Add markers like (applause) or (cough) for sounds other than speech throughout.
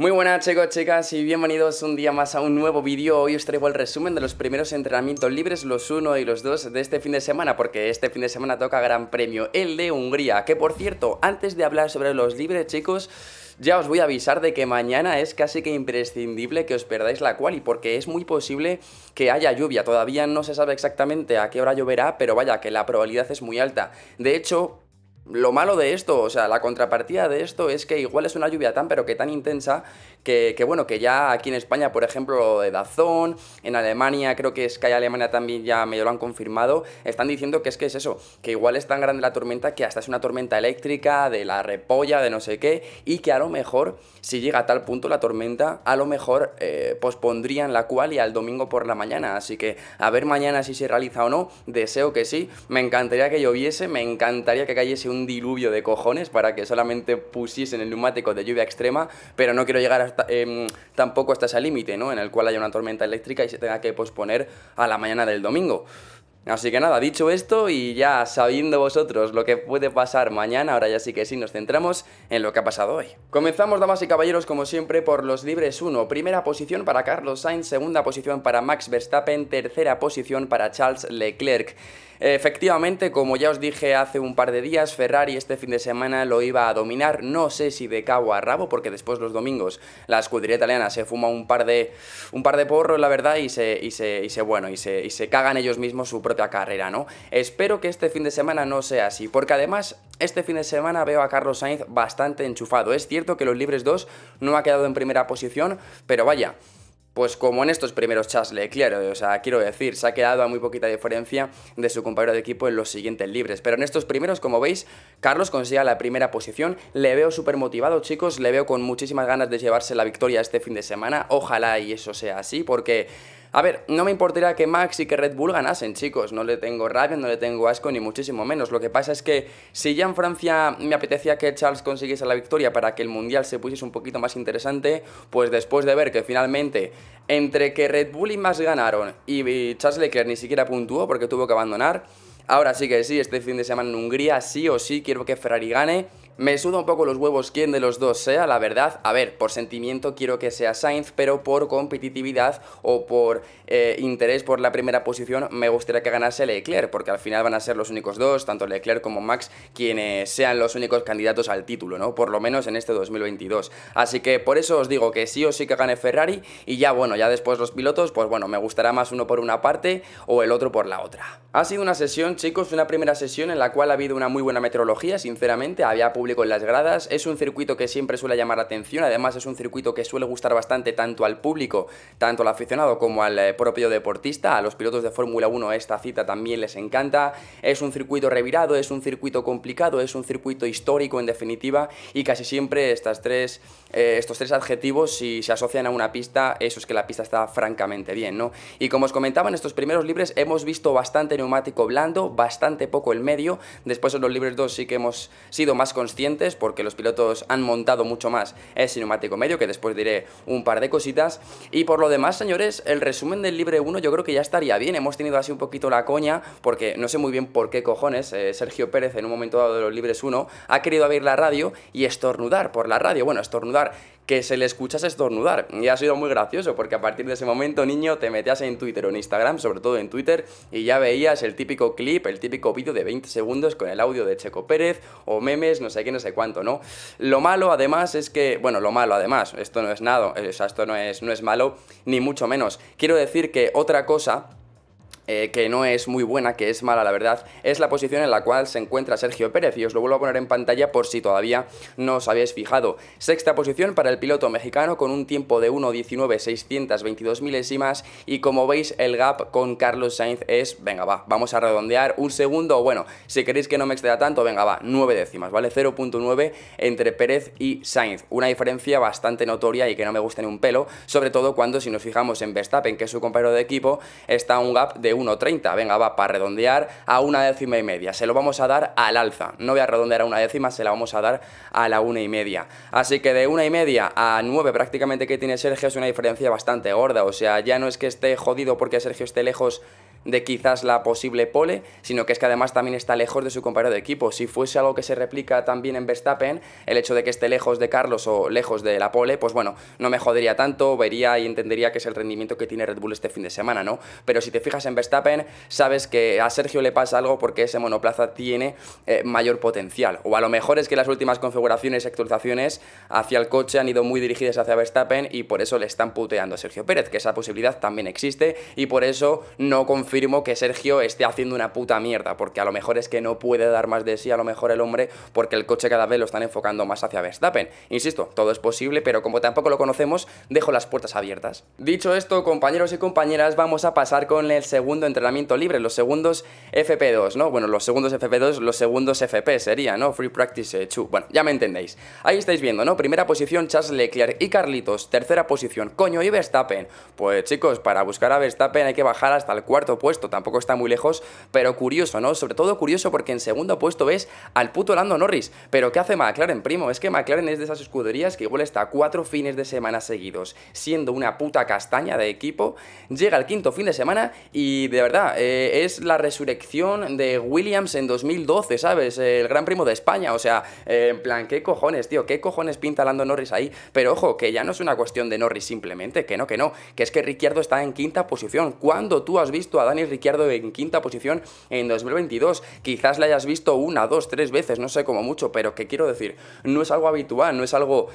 Muy buenas chicos, chicas y bienvenidos un día más a un nuevo vídeo. Hoy os traigo el resumen de los primeros entrenamientos libres, los 1 y los 2 de este fin de semana, porque este fin de semana toca Gran Premio, el de Hungría, que por cierto, antes de hablar sobre los libres chicos... Ya os voy a avisar de que mañana es casi que imprescindible que os perdáis la quali, porque es muy posible que haya lluvia. Todavía no se sabe exactamente a qué hora lloverá, pero vaya que la probabilidad es muy alta. De hecho, lo malo de esto, o sea, la contrapartida de esto es que igual es una lluvia tan pero que tan intensa que, bueno, que ya aquí en España, por ejemplo, lo de Dazón, en Alemania, creo que es Sky Alemania también ya medio lo han confirmado, están diciendo que es que es eso, que igual es tan grande la tormenta que hasta es una tormenta eléctrica, de la repolla, de no sé qué, y que a lo mejor, si llega a tal punto la tormenta, a lo mejor eh, pospondrían la cual y al domingo por la mañana. Así que a ver mañana si se realiza o no, deseo que sí, me encantaría que lloviese, me encantaría que cayese un diluvio de cojones para que solamente pusiesen el neumático de lluvia extrema, pero no quiero llegar a Em, tampoco hasta ese límite, ¿no? En el cual haya una tormenta eléctrica y se tenga que posponer a la mañana del domingo. Así que nada, dicho esto y ya sabiendo vosotros lo que puede pasar mañana, ahora ya sí que sí nos centramos en lo que ha pasado hoy. Comenzamos, damas y caballeros, como siempre, por los libres 1. Primera posición para Carlos Sainz, segunda posición para Max Verstappen, tercera posición para Charles Leclerc. Efectivamente, como ya os dije hace un par de días, Ferrari este fin de semana lo iba a dominar, no sé si de cabo a rabo, porque después los domingos la escudería italiana se fuma un par de, un par de porros, la verdad, y se, y se, y se bueno, y se, y se cagan ellos mismos su propia carrera, ¿no? Espero que este fin de semana no sea así, porque además este fin de semana veo a Carlos Sainz bastante enchufado. Es cierto que los Libres 2 no ha quedado en primera posición, pero vaya, pues como en estos primeros Chasle, claro, o sea, quiero decir, se ha quedado a muy poquita diferencia de su compañero de equipo en los siguientes libres, pero en estos primeros, como veis, Carlos consigue la primera posición, le veo súper motivado, chicos, le veo con muchísimas ganas de llevarse la victoria este fin de semana, ojalá y eso sea así, porque a ver, no me importaría que Max y que Red Bull ganasen, chicos. No le tengo rabia, no le tengo asco, ni muchísimo menos. Lo que pasa es que si ya en Francia me apetecía que Charles consiguiese la victoria para que el Mundial se pusiese un poquito más interesante, pues después de ver que finalmente entre que Red Bull y Max ganaron y Charles Leclerc ni siquiera puntuó porque tuvo que abandonar, ahora sí que sí, este fin de semana en Hungría sí o sí quiero que Ferrari gane me suda un poco los huevos quién de los dos sea, la verdad. A ver, por sentimiento quiero que sea Sainz, pero por competitividad o por eh, interés por la primera posición me gustaría que ganase Leclerc, porque al final van a ser los únicos dos, tanto Leclerc como Max, quienes sean los únicos candidatos al título, ¿no? Por lo menos en este 2022. Así que por eso os digo que sí o sí que gane Ferrari y ya bueno, ya después los pilotos, pues bueno, me gustará más uno por una parte o el otro por la otra. Ha sido una sesión, chicos, una primera sesión en la cual ha habido una muy buena meteorología, sinceramente, había publicado en las gradas. Es un circuito que siempre suele llamar la atención, además es un circuito que suele gustar bastante tanto al público, tanto al aficionado como al eh, propio deportista. A los pilotos de Fórmula 1 esta cita también les encanta. Es un circuito revirado, es un circuito complicado, es un circuito histórico en definitiva y casi siempre estas tres, eh, estos tres adjetivos si se asocian a una pista, eso es que la pista está francamente bien, ¿no? Y como os comentaba en estos primeros libres hemos visto bastante neumático blando, bastante poco el medio, después en los libres 2 sí que hemos sido más conscientes porque los pilotos han montado mucho más el Cinemático medio, que después diré un par de cositas. Y por lo demás, señores, el resumen del Libre 1 yo creo que ya estaría bien. Hemos tenido así un poquito la coña porque no sé muy bien por qué cojones eh, Sergio Pérez en un momento dado de los Libres 1 ha querido abrir la radio y estornudar por la radio. Bueno, estornudar que se le escuchase estornudar. Y ha sido muy gracioso porque a partir de ese momento, niño, te metías en Twitter o en Instagram, sobre todo en Twitter, y ya veías el típico clip, el típico vídeo de 20 segundos con el audio de Checo Pérez o memes, no sé qué, no sé cuánto, ¿no? Lo malo además es que, bueno, lo malo además, esto no es nada, o sea, esto no es, no es malo, ni mucho menos. Quiero decir que otra cosa eh, que no es muy buena, que es mala la verdad, es la posición en la cual se encuentra Sergio Pérez y os lo vuelvo a poner en pantalla por si todavía no os habéis fijado. Sexta posición para el piloto mexicano con un tiempo de 1.19.622 milésimas y como veis el gap con Carlos Sainz es, venga va, vamos a redondear un segundo, bueno, si queréis que no me exceda tanto, venga va, 9 décimas, ¿vale? 0.9 entre Pérez y Sainz, una diferencia bastante notoria y que no me gusta ni un pelo, sobre todo cuando si nos fijamos en Verstappen, que es su compañero de equipo, está un gap de 1,30. Venga, va, para redondear a una décima y media. Se lo vamos a dar al alza. No voy a redondear a una décima, se la vamos a dar a la una y media. Así que de una y media a nueve prácticamente que tiene Sergio es una diferencia bastante gorda. O sea, ya no es que esté jodido porque Sergio esté lejos de quizás la posible pole, sino que es que además también está lejos de su compañero de equipo. Si fuese algo que se replica también en Verstappen, el hecho de que esté lejos de Carlos o lejos de la pole, pues bueno, no me jodería tanto, vería y entendería que es el rendimiento que tiene Red Bull este fin de semana, ¿no? Pero si te fijas en Verstappen, sabes que a Sergio le pasa algo porque ese monoplaza tiene eh, mayor potencial. O a lo mejor es que las últimas configuraciones y actualizaciones hacia el coche han ido muy dirigidas hacia Verstappen y por eso le están puteando a Sergio Pérez, que esa posibilidad también existe y por eso no confío confirmo que Sergio esté haciendo una puta mierda, porque a lo mejor es que no puede dar más de sí, a lo mejor el hombre, porque el coche cada vez lo están enfocando más hacia Verstappen. Insisto, todo es posible, pero como tampoco lo conocemos, dejo las puertas abiertas. Dicho esto, compañeros y compañeras, vamos a pasar con el segundo entrenamiento libre, los segundos FP2, ¿no? Bueno, los segundos FP2, los segundos FP sería, ¿no? Free Practice 2. Eh, bueno, ya me entendéis. Ahí estáis viendo, ¿no? Primera posición, Charles Leclerc y Carlitos. Tercera posición, coño, y Verstappen. Pues chicos, para buscar a Verstappen hay que bajar hasta el cuarto puesto, tampoco está muy lejos, pero curioso, ¿no? Sobre todo curioso porque en segundo puesto ves al puto Lando Norris. Pero ¿qué hace McLaren, primo? Es que McLaren es de esas escuderías que igual está cuatro fines de semana seguidos, siendo una puta castaña de equipo, llega al quinto fin de semana y de verdad eh, es la resurrección de Williams en 2012, ¿sabes? El Gran Primo de España, o sea, eh, en plan, ¿qué cojones, tío? ¿Qué cojones pinta Lando Norris ahí? Pero ojo, que ya no es una cuestión de Norris simplemente, que no, que no, que es que Ricciardo está en quinta posición. ¿Cuándo tú has visto a Daniel Ricciardo en quinta posición en 2022. Quizás la hayas visto una, dos, tres veces, no sé cómo mucho, pero que quiero decir, no es algo habitual, no es algo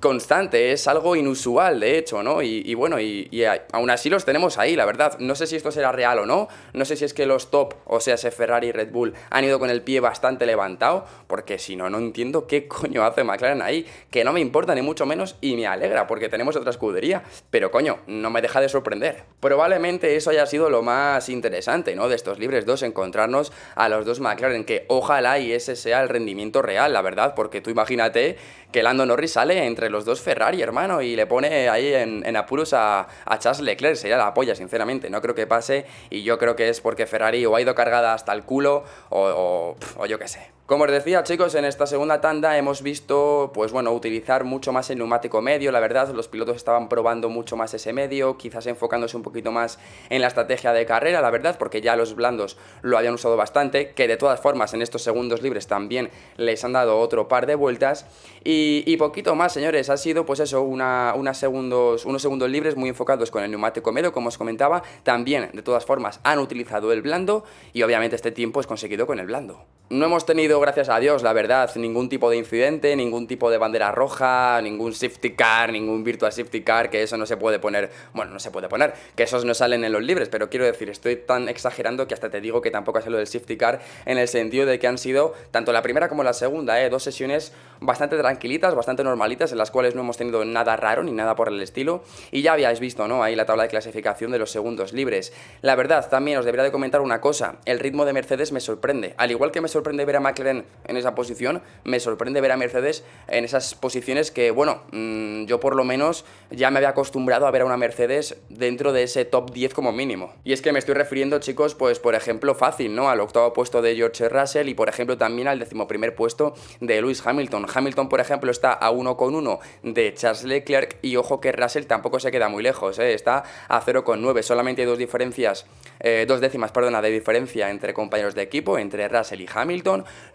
constante, es algo inusual, de hecho, ¿no? Y, bueno, y, aún así los tenemos ahí, la verdad. No sé si esto será real o no, no sé si es que los top, o sea, ese Ferrari y Red Bull, han ido con el pie bastante levantado, porque si no, no entiendo qué (laughs) coño hace McLaren ahí, que no me importa ni mucho menos y me alegra, porque tenemos otra escudería, pero coño, no me deja de sorprender. Probablemente eso haya sido lo más interesante, ¿no? De estos libres dos, encontrarnos a los dos McLaren, que ojalá y ese sea el rendimiento real, la verdad, porque tú imagínate que Lando Norris sale en entre los dos Ferrari, hermano, y le pone ahí en, apuros a, Charles Leclerc. Sería la apoya sinceramente. No creo que pase y yo creo que es porque Ferrari o ha ido cargada hasta el culo o, o yo qué sé. Como os decía chicos, en esta segunda tanda hemos visto, pues bueno, utilizar mucho más el neumático medio, la verdad, los pilotos estaban probando mucho más ese medio, quizás enfocándose un poquito más en la estrategia de carrera, la verdad, porque ya los blandos lo habían usado bastante, que de todas formas en estos segundos libres también les han dado otro par de vueltas, y, poquito más señores, ha sido pues eso, unos segundos libres muy enfocados con el neumático medio, como os comentaba, también de todas formas han utilizado el blando, y obviamente este tiempo es conseguido con el blando no hemos tenido, gracias a Dios, la verdad, ningún tipo de incidente, ningún tipo de bandera roja, ningún safety car, ningún virtual safety car, que eso no se puede poner, bueno, no se puede poner, que esos no salen en los libres, pero quiero decir, estoy tan exagerando que hasta te digo que tampoco ha salido del safety car en el sentido de que han sido, tanto la primera como la segunda, ¿eh? dos sesiones bastante tranquilitas, bastante normalitas, en las cuales no hemos tenido nada raro ni nada por el estilo, y ya habíais visto, ¿no? Ahí la tabla de clasificación de los segundos libres. La verdad, también os debería de comentar una cosa, el ritmo de Mercedes me sorprende, al igual que me sorprende me sorprende ver a McLaren en esa posición, me sorprende ver a Mercedes en esas posiciones que, bueno, mm, yo por lo menos ya me había acostumbrado a ver a una Mercedes dentro de ese top 10 como mínimo. Y es que me estoy refiriendo, chicos, pues por ejemplo, fácil, ¿no? Al octavo puesto de George Russell y por ejemplo también al decimoprimer puesto de Lewis Hamilton. Hamilton, por ejemplo, está a 1,1 de Charles Leclerc y ojo que Russell tampoco se queda muy lejos, ¿eh? está a 0,9, solamente dos diferencias, eh, dos décimas, perdona, de diferencia entre compañeros de equipo, entre Russell y Hamilton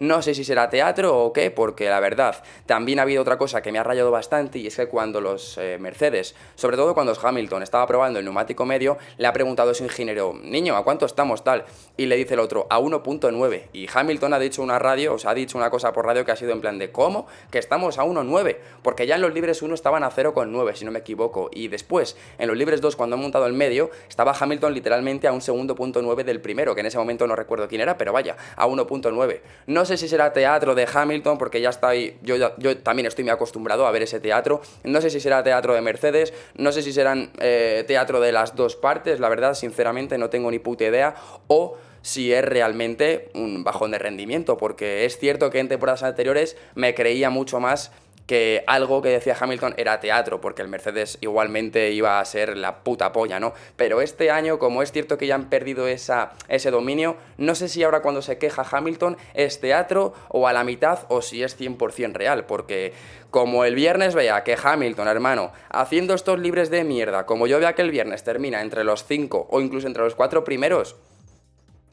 no sé si será teatro o qué, porque la verdad, también ha habido otra cosa que me ha rayado bastante y es que cuando los eh, Mercedes, sobre todo cuando Hamilton estaba probando el neumático medio, le ha preguntado a su ingeniero, niño, ¿a cuánto estamos tal? Y le dice el otro, a 1.9. Y Hamilton ha dicho una radio, o sea, ha dicho una cosa por radio que ha sido en plan de, ¿cómo? Que estamos a 1.9, porque ya en los libres 1 estaban a 0.9, si no me equivoco. Y después, en los libres 2, cuando han montado el medio, estaba Hamilton literalmente a un segundo punto 9 del primero, que en ese momento no recuerdo quién era, pero vaya, a 1.9 no sé si será teatro de Hamilton, porque ya está ahí, yo, también estoy muy acostumbrado a ver ese teatro. No sé si será teatro de Mercedes, no sé si serán eh, teatro de las dos partes, la verdad, sinceramente no tengo ni puta idea. O si es realmente un bajón de rendimiento, porque es cierto que en temporadas anteriores me creía mucho más que algo que decía Hamilton era teatro, porque el Mercedes igualmente iba a ser la puta polla, ¿no? Pero este año, como es cierto que ya han perdido esa, ese dominio, no sé si ahora cuando se queja Hamilton es teatro o a la mitad o si es 100% real, porque como el viernes vea que Hamilton, hermano, haciendo estos libres de mierda, como yo vea que el viernes termina entre los 5 o incluso entre los cuatro primeros,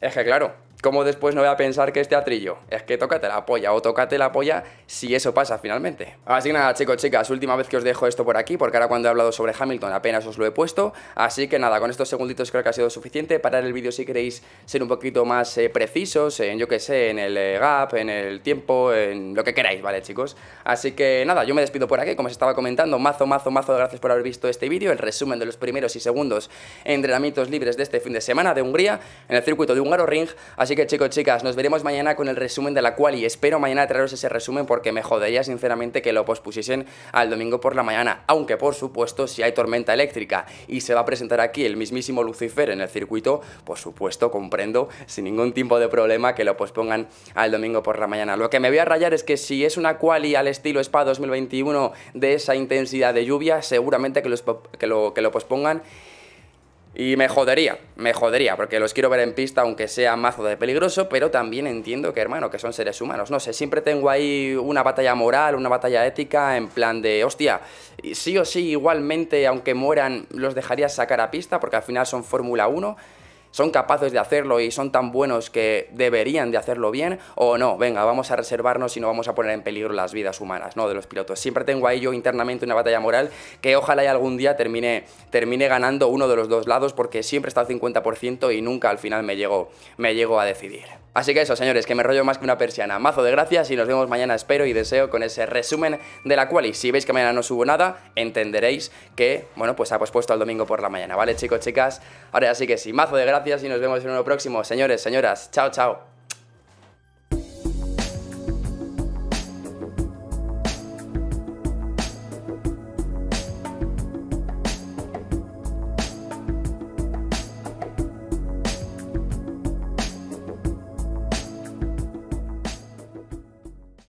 es que claro, como después no voy a pensar que este atrillo Es que tócate la polla o tócate la polla si eso pasa finalmente. Así que nada, chicos, chicas, última vez que os dejo esto por aquí, porque ahora cuando he hablado sobre Hamilton apenas os lo he puesto. Así que nada, con estos segunditos creo que ha sido suficiente. Parar el vídeo si queréis ser un poquito más eh, precisos, en yo que sé, en el eh, gap, en el tiempo, en lo que queráis, ¿vale, chicos? Así que nada, yo me despido por aquí, como os estaba comentando, mazo, mazo, mazo, gracias por haber visto este vídeo, el resumen de los primeros y segundos entrenamientos libres de este fin de semana de Hungría, en el circuito de Húngaro Ring. Así Así que chicos, chicas, nos veremos mañana con el resumen de la quali, espero mañana traeros ese resumen porque me jodería sinceramente que lo pospusiesen al domingo por la mañana, aunque por supuesto si hay tormenta eléctrica y se va a presentar aquí el mismísimo Lucifer en el circuito, por supuesto comprendo sin ningún tipo de problema que lo pospongan al domingo por la mañana. Lo que me voy a rayar es que si es una quali al estilo Spa 2021 de esa intensidad de lluvia, seguramente que, que, lo, que lo pospongan y me jodería, me jodería, porque los quiero ver en pista, aunque sea mazo de peligroso, pero también entiendo que, hermano, que son seres humanos. No sé, siempre tengo ahí una batalla moral, una batalla ética, en plan de, hostia, sí o sí, igualmente, aunque mueran, los dejaría sacar a pista, porque al final son Fórmula 1 son capaces de hacerlo y son tan buenos que deberían de hacerlo bien, o no, venga, vamos a reservarnos y no vamos a poner en peligro las vidas humanas, ¿no? De los pilotos. Siempre tengo ahí yo internamente una batalla moral que ojalá algún día termine, termine ganando uno de los dos lados porque siempre está al 50% y nunca al final me llegó me llego a decidir. Así que eso, señores, que me rollo más que una persiana. Mazo de gracias y nos vemos mañana, espero y deseo, con ese resumen de la cual, y Si veis que mañana no subo nada, entenderéis que, bueno, pues ha pospuesto al domingo por la mañana, ¿vale, chicos, chicas? Ahora sí que sí, mazo de gracias y nos vemos en uno próximo. Señores, señoras, chao, chao.